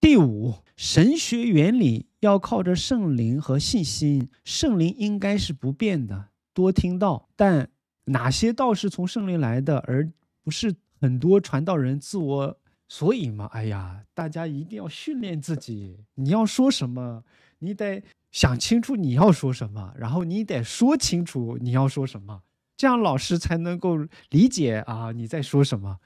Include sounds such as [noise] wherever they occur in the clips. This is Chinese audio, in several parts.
第五，神学原理要靠着圣灵和信心，圣灵应该是不变的，多听到，但哪些道是从圣灵来的，而不是很多传道人自我所以嘛，哎呀，大家一定要训练自己，你要说什么，你得想清楚你要说什么，然后你得说清楚你要说什么，这样老师才能够理解啊你在说什么。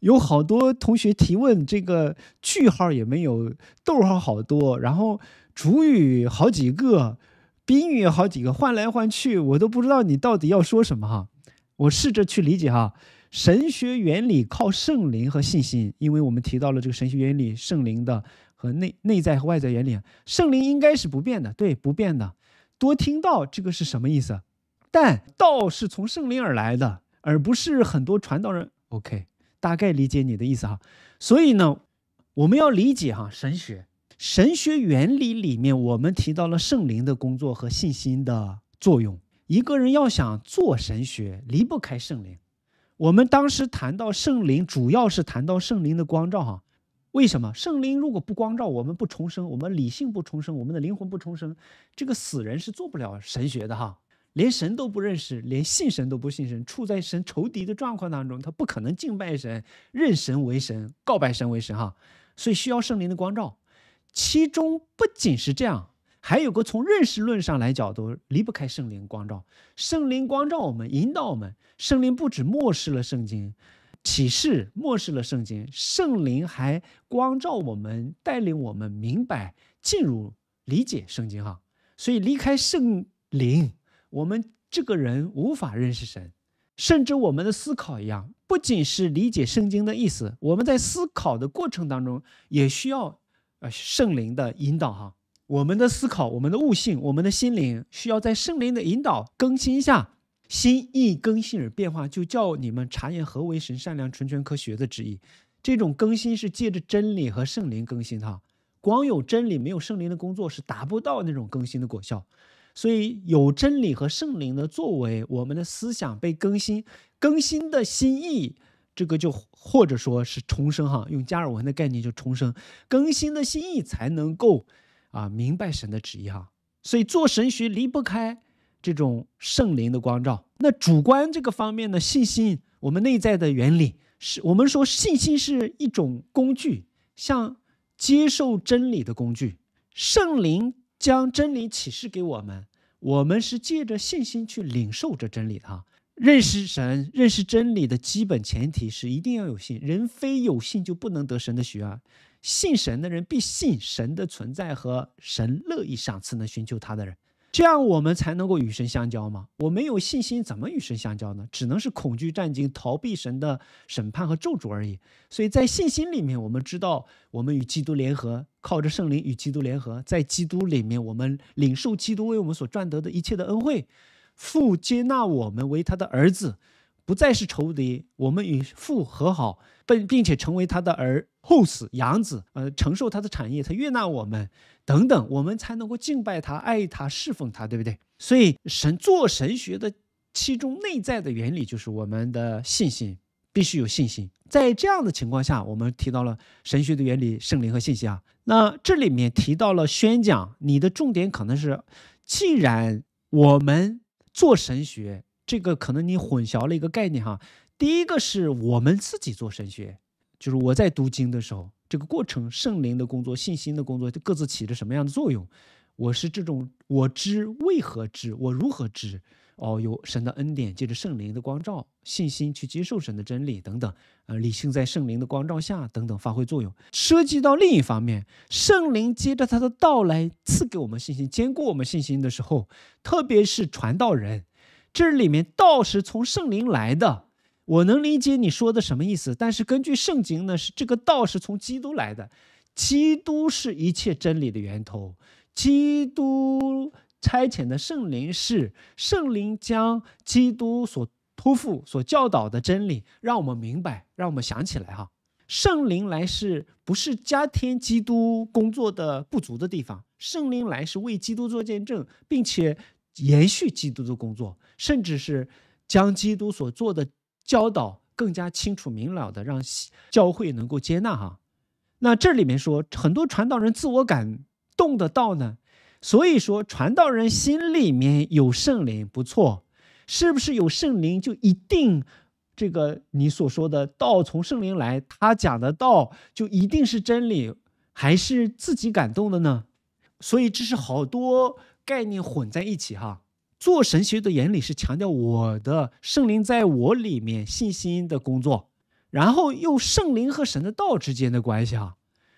有好多同学提问，这个句号也没有，逗号好多，然后主语好几个，宾语好几个，换来换去，我都不知道你到底要说什么哈。我试着去理解哈，神学原理靠圣灵和信心，因为我们提到了这个神学原理，圣灵的和内内在和外在原理，圣灵应该是不变的，对，不变的。多听到这个是什么意思？但道是从圣灵而来的，而不是很多传道人。OK。大概理解你的意思哈，所以呢，我们要理解哈神学，神学原理里面我们提到了圣灵的工作和信心的作用。一个人要想做神学，离不开圣灵。我们当时谈到圣灵，主要是谈到圣灵的光照哈。为什么圣灵如果不光照，我们不重生，我们理性不重生，我们的灵魂不重生，这个死人是做不了神学的哈。连神都不认识，连信神都不信神，处在神仇敌的状况当中，他不可能敬拜神、认神为神、告白神为神哈。所以需要圣灵的光照。其中不仅是这样，还有个从认识论上来角度，离不开圣灵光照。圣灵光照我们，引导我们。圣灵不止漠视了圣经、启示，漠视了圣经，圣灵还光照我们，带领我们明白、进入、理解圣经哈。所以离开圣灵。我们这个人无法认识神，甚至我们的思考一样，不仅是理解圣经的意思，我们在思考的过程当中也需要，呃，圣灵的引导哈。我们的思考、我们的悟性、我们的心灵，需要在圣灵的引导更新下，心意更新而变化，就叫你们查验何为神善良、纯全、科学的旨意。这种更新是借着真理和圣灵更新哈，光有真理没有圣灵的工作是达不到那种更新的果效。所以有真理和圣灵的作为，我们的思想被更新，更新的心意，这个就或者说是重生哈，用加尔文的概念就重生，更新的心意才能够啊明白神的旨意哈。所以做神学离不开这种圣灵的光照。那主观这个方面的信心，我们内在的原理，是我们说信心是一种工具，像接受真理的工具，圣灵将真理启示给我们。我们是借着信心去领受这真理的哈，认识神、认识真理的基本前提是一定要有信，人非有信就不能得神的许愿，信神的人必信神的存在和神乐意赏赐能寻求他的人。这样我们才能够与神相交吗？我没有信心，怎么与神相交呢？只能是恐惧战兢，逃避神的审判和咒诅而已。所以在信心里面，我们知道我们与基督联合，靠着圣灵与基督联合，在基督里面，我们领受基督为我们所赚得的一切的恩惠，父接纳我们为他的儿子，不再是仇敌，我们与父和好，并并且成为他的儿。后 t 养子，呃，承受他的产业，他悦纳我们，等等，我们才能够敬拜他、爱他、侍奉他，对不对？所以神做神学的其中内在的原理就是我们的信心必须有信心。在这样的情况下，我们提到了神学的原理、圣灵和信心啊。那这里面提到了宣讲，你的重点可能是，既然我们做神学，这个可能你混淆了一个概念哈。第一个是我们自己做神学。就是我在读经的时候，这个过程圣灵的工作、信心的工作，各自起着什么样的作用？我是这种我知为何知，我如何知？哦，有神的恩典，借着圣灵的光照，信心去接受神的真理等等。呃，理性在圣灵的光照下等等发挥作用。涉及到另一方面，圣灵接着他的道来赐给我们信心，坚固我们信心的时候，特别是传道人，这里面道是从圣灵来的。我能理解你说的什么意思，但是根据圣经呢，是这个道是从基督来的，基督是一切真理的源头，基督差遣的圣灵是圣灵将基督所托付、所教导的真理让我们明白，让我们想起来哈，圣灵来是不是加添基督工作的不足的地方？圣灵来是为基督做见证，并且延续基督的工作，甚至是将基督所做的。教导更加清楚明了的，让教会能够接纳哈。那这里面说很多传道人自我感动的道呢？所以说传道人心里面有圣灵不错，是不是有圣灵就一定这个你所说的道从圣灵来，他讲的道就一定是真理，还是自己感动的呢？所以这是好多概念混在一起哈。做神学的原理是强调我的圣灵在我里面信心的工作，然后又圣灵和神的道之间的关系啊，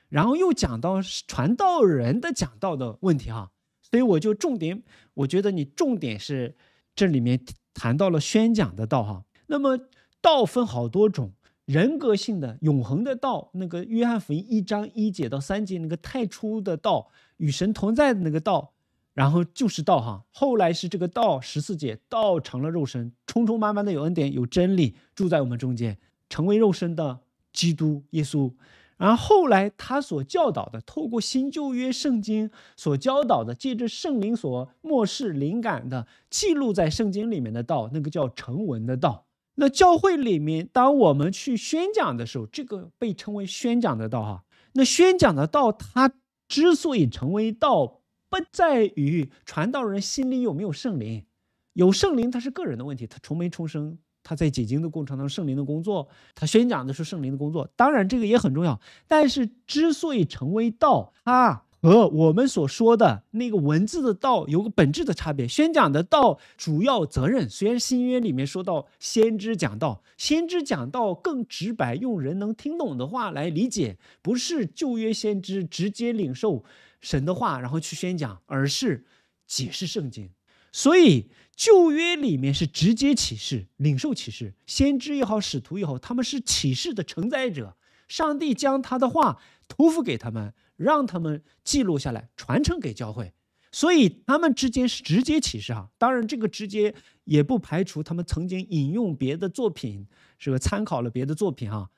然后又讲到传道人的讲道的问题哈，所以我就重点，我觉得你重点是这里面谈到了宣讲的道哈。那么道分好多种，人格性的永恒的道，那个约翰福音一章一节到三节那个太初的道与神同在的那个道。然后就是道哈，后来是这个道十四节，道成了肉身，充充满满的有恩典有真理住在我们中间，成为肉身的基督耶稣。然后后来他所教导的，透过新旧约圣经所教导的，借着圣灵所漠视灵感的记录在圣经里面的道，那个叫成文的道。那教会里面，当我们去宣讲的时候，这个被称为宣讲的道哈。那宣讲的道，它之所以成为道。不在于传道人心里有没有圣灵，有圣灵他是个人的问题，他从没重生，他在解经的过程当中圣灵的工作，他宣讲的是圣灵的工作，当然这个也很重要。但是之所以成为道，啊，和我们所说的那个文字的道有个本质的差别。宣讲的道主要责任，虽然新约里面说到先知讲道，先知讲道更直白，用人能听懂的话来理解，不是旧约先知直接领受。神的话，然后去宣讲，而是解释圣经。所以旧约里面是直接启示、领受启示，先知也好，使徒也好，他们是启示的承载者。上帝将他的话托付给他们，让他们记录下来，传承给教会。所以他们之间是直接启示哈。当然，这个直接也不排除他们曾经引用别的作品，是个参考了别的作品哈。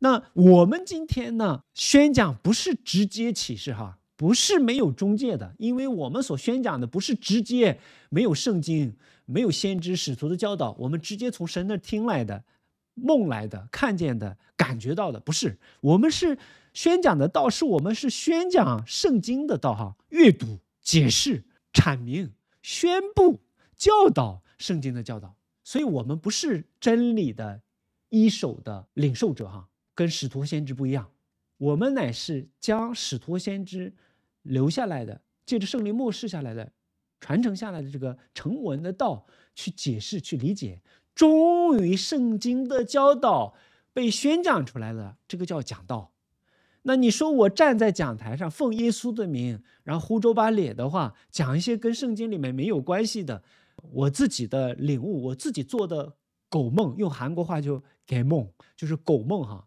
那我们今天呢，宣讲不是直接启示哈。不是没有中介的，因为我们所宣讲的不是直接没有圣经、没有先知使徒的教导，我们直接从神那听来的、梦来的、看见的、感觉到的，不是我们是宣讲的道，是我们是宣讲圣经的道哈，阅读、解释、阐明、宣布、教导圣经的教导，所以我们不是真理的一手的领受者哈，跟使徒先知不一样，我们乃是将使徒先知。留下来的，借着圣灵末世下来的、传承下来的这个成文的道去解释、去理解，终于圣经的教导被宣讲出来了，这个叫讲道。那你说我站在讲台上，奉耶稣的名，然后胡诌八咧的话，讲一些跟圣经里面没有关系的，我自己的领悟，我自己做的狗梦，用韩国话就给梦”，就是狗梦哈。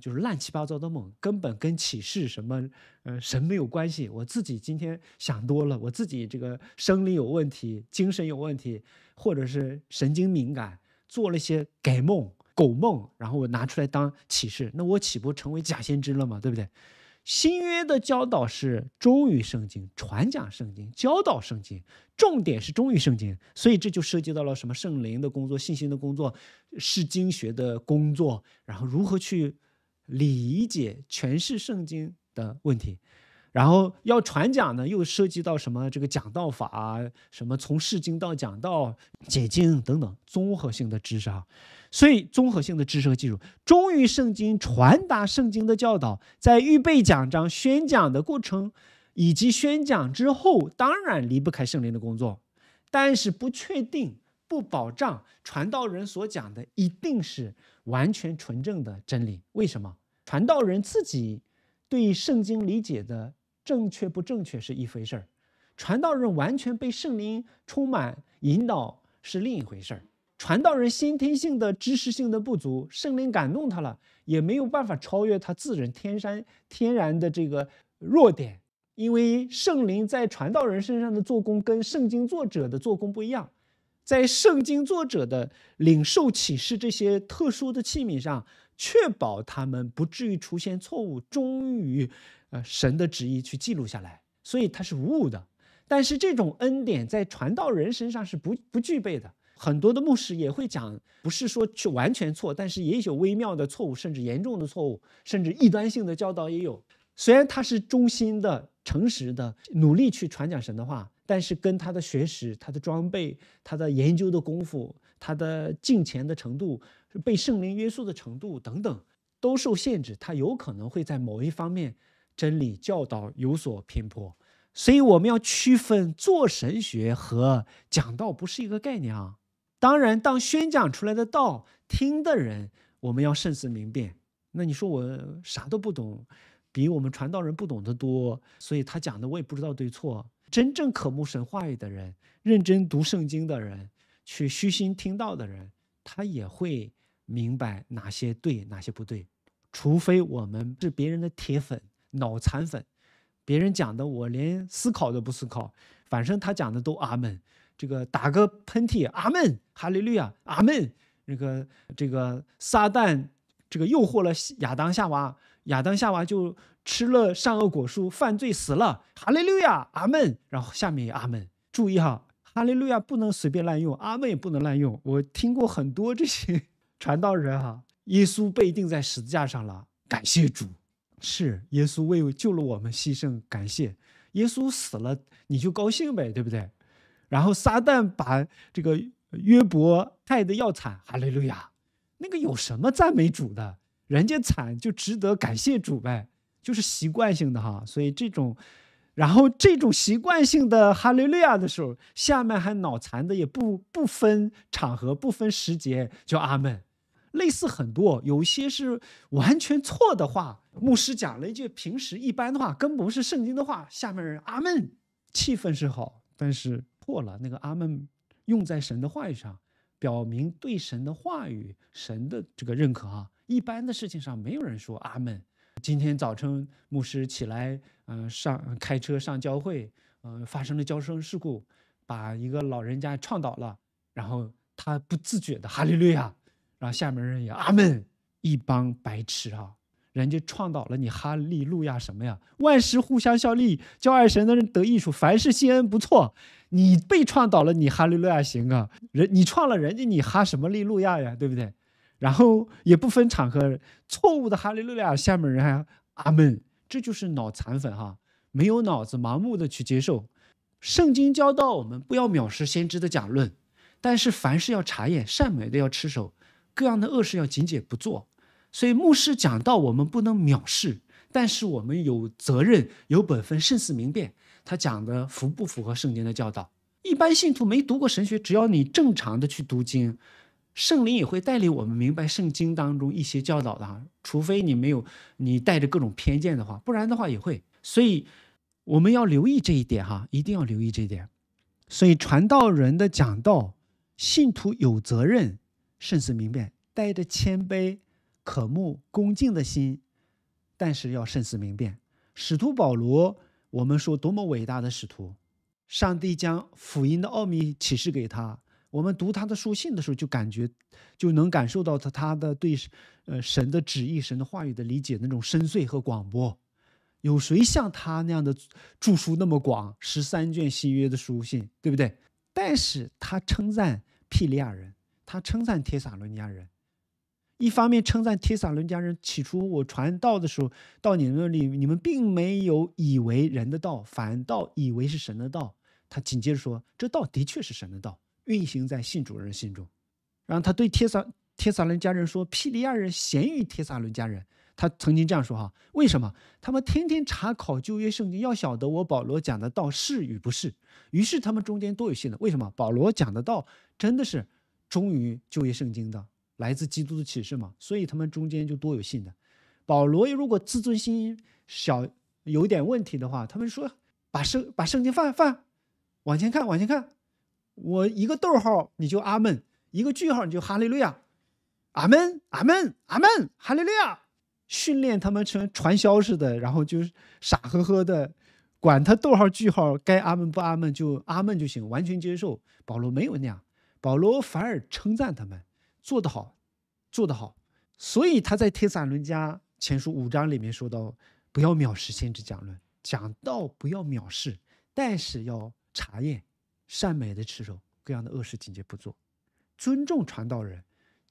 就是乱七八糟的梦，根本跟启示什么，呃，神没有关系。我自己今天想多了，我自己这个生理有问题，精神有问题，或者是神经敏感，做了一些改梦、狗梦，然后我拿出来当启示，那我岂不成为假先知了吗？对不对？新约的教导是忠于圣经，传讲圣经，教导圣经，重点是忠于圣经。所以这就涉及到了什么圣灵的工作、信心的工作、是经学的工作，然后如何去。理解诠释圣经的问题，然后要传讲呢，又涉及到什么这个讲道法啊，什么从释经到讲道、解经等等综合性的知识啊，所以综合性的知识和技术，忠于圣经、传达圣经的教导，在预备讲章、宣讲的过程以及宣讲之后，当然离不开圣灵的工作，但是不确定、不保障传道人所讲的一定是完全纯正的真理，为什么？传道人自己对圣经理解的正确不正确是一回事儿，传道人完全被圣灵充满引导是另一回事儿。传道人先天性的知识性的不足，圣灵感动他了，也没有办法超越他自人天山天然的这个弱点，因为圣灵在传道人身上的做工跟圣经作者的做工不一样，在圣经作者的领受启示这些特殊的器皿上。确保他们不至于出现错误，忠于，呃神的旨意去记录下来，所以它是无误的。但是这种恩典在传道人身上是不不具备的。很多的牧师也会讲，不是说去完全错，但是也有微妙的错误，甚至严重的错误，甚至异端性的教导也有。虽然他是忠心的、诚实的，努力去传讲神的话，但是跟他的学识、他的装备、他的研究的功夫、他的敬虔的程度。被圣灵约束的程度等等都受限制，他有可能会在某一方面真理教导有所偏颇，所以我们要区分做神学和讲道不是一个概念啊。当然，当宣讲出来的道，听的人我们要慎思明辨。那你说我啥都不懂，比我们传道人不懂的多，所以他讲的我也不知道对错。真正渴慕神话语的人，认真读圣经的人，去虚心听道的人。他也会明白哪些对，哪些不对，除非我们是别人的铁粉、脑残粉，别人讲的我连思考都不思考，反正他讲的都阿门。这个打个喷嚏，阿门，哈利路亚，阿门。那个这个撒旦这个诱惑了亚当夏娃，亚当夏娃就吃了善恶果树，犯罪死了，哈利路亚，阿门。然后下面也阿门，注意哈。哈利路亚不能随便滥用，阿门也不能滥用。我听过很多这些 [laughs] 传道人哈，耶稣被钉在十字架上了，感谢主，是耶稣为救了我们牺牲，感谢耶稣死了，你就高兴呗，对不对？然后撒旦把这个约伯害得要惨，哈利路亚，那个有什么赞美主的？人家惨就值得感谢主呗，就是习惯性的哈，所以这种。然后这种习惯性的哈利路亚的时候，下面还脑残的也不不分场合、不分时节叫阿门，类似很多，有些是完全错的话，牧师讲了一句平时一般的话，根本不是圣经的话，下面人阿门，气氛是好，但是破了那个阿门用在神的话语上，表明对神的话语、神的这个认可啊，一般的事情上没有人说阿门。今天早晨，牧师起来，嗯，上开车上教会，嗯，发生了交通事故，把一个老人家撞倒了。然后他不自觉的哈利路亚，然后下面人也阿门。一帮白痴啊，人家撞倒了你哈利路亚什么呀？万事互相效力，叫爱神的人得益处，凡事谢恩不错。你被撞倒了，你哈利路亚行啊？人你撞了人家，你哈什么利路亚呀？对不对？然后也不分场合，错误的哈利路亚下面人还阿门，这就是脑残粉哈，没有脑子，盲目的去接受。圣经教导我们不要藐视先知的讲论，但是凡事要查验，善美的要持守，各样的恶事要仅仅不做。所以牧师讲道我们不能藐视，但是我们有责任有本分，慎思明辨，他讲的符不符合圣经的教导？一般信徒没读过神学，只要你正常的去读经。圣灵也会带领我们明白圣经当中一些教导的哈，除非你没有你带着各种偏见的话，不然的话也会。所以我们要留意这一点哈，一定要留意这一点。所以传道人的讲道，信徒有责任慎思明辨，带着谦卑、渴慕、恭敬的心，但是要慎思明辨。使徒保罗，我们说多么伟大的使徒，上帝将福音的奥秘启示给他。我们读他的书信的时候，就感觉，就能感受到他他的对，呃神的旨意、神的话语的理解那种深邃和广博。有谁像他那样的著书那么广？十三卷新约的书信，对不对？但是他称赞庇利亚人，他称赞帖撒伦加人，一方面称赞帖撒伦家人。起初我传道的时候，到你们里，你们并没有以为人的道，反倒以为是神的道。他紧接着说，这道的确是神的道。运行在信主人心中，然后他对帖撒帖撒伦家人说：“皮利亚人咸于帖撒伦家人。”他曾经这样说哈。为什么？他们天天查考旧约圣经，要晓得我保罗讲的道是与不是。于是他们中间都有信的。为什么？保罗讲的道真的是忠于旧约圣经的，来自基督的启示嘛。所以他们中间就多有信的。保罗如果自尊心小有点问题的话，他们说把圣把圣经放放，往前看往前看。我一个逗号你就阿门，一个句号你就哈利路亚，阿门阿门阿门哈利路亚，训练他们成传销似的，然后就是傻呵呵的，管他逗号句号该阿门不阿门就阿门就行，完全接受。保罗没有那样，保罗反而称赞他们做得好，做得好。所以他在铁伞罗家前书五章里面说到：不要藐视先知讲论，讲道不要藐视，但是要查验。善美的持守，各样的恶事警戒不做，尊重传道人，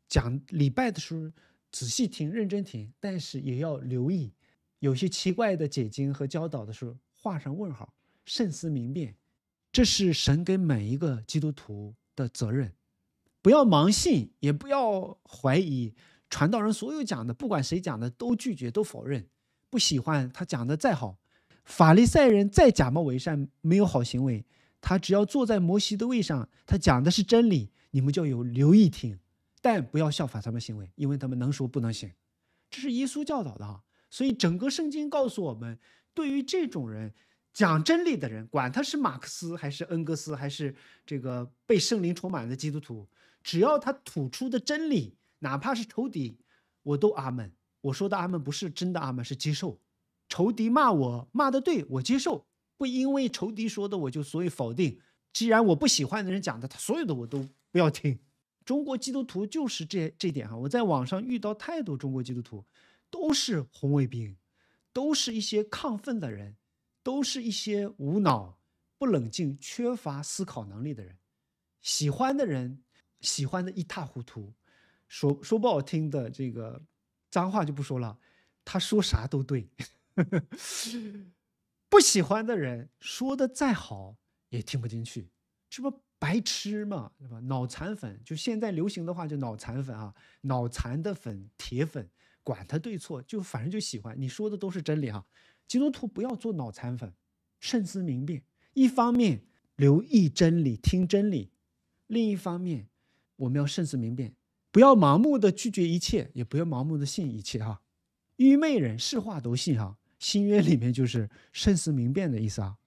讲礼拜的时候仔细听、认真听，但是也要留意有些奇怪的解经和教导的时候画上问号，慎思明辨，这是神给每一个基督徒的责任。不要盲信，也不要怀疑传道人所有讲的，不管谁讲的都拒绝、都否认，不喜欢他讲的再好，法利赛人再假冒伪善，没有好行为。他只要坐在摩西的位上，他讲的是真理，你们就有留意听，但不要效法他们行为，因为他们能说不能行。这是耶稣教导的啊，所以整个圣经告诉我们，对于这种人讲真理的人，管他是马克思还是恩格斯，还是这个被圣灵充满的基督徒，只要他吐出的真理，哪怕是仇敌，我都阿门。我说的阿门不是真的阿门，是接受。仇敌骂我骂的对我接受。不因为仇敌说的我就所以否定，既然我不喜欢的人讲的，他所有的我都不要听。中国基督徒就是这这点哈，我在网上遇到太多中国基督徒，都是红卫兵，都是一些亢奋的人，都是一些无脑、不冷静、缺乏思考能力的人。喜欢的人喜欢的一塌糊涂，说说不好听的这个脏话就不说了，他说啥都对。[laughs] 不喜欢的人说的再好也听不进去，这不白痴吗？对吧？脑残粉，就现在流行的话就脑残粉啊，脑残的粉、铁粉，管他对错，就反正就喜欢你说的都是真理哈。基督徒不要做脑残粉，慎思明辨。一方面留意真理，听真理；另一方面，我们要慎思明辨，不要盲目的拒绝一切，也不要盲目的信一切哈。愚昧人是话都信哈。新约》里面就是慎思明辨的意思啊。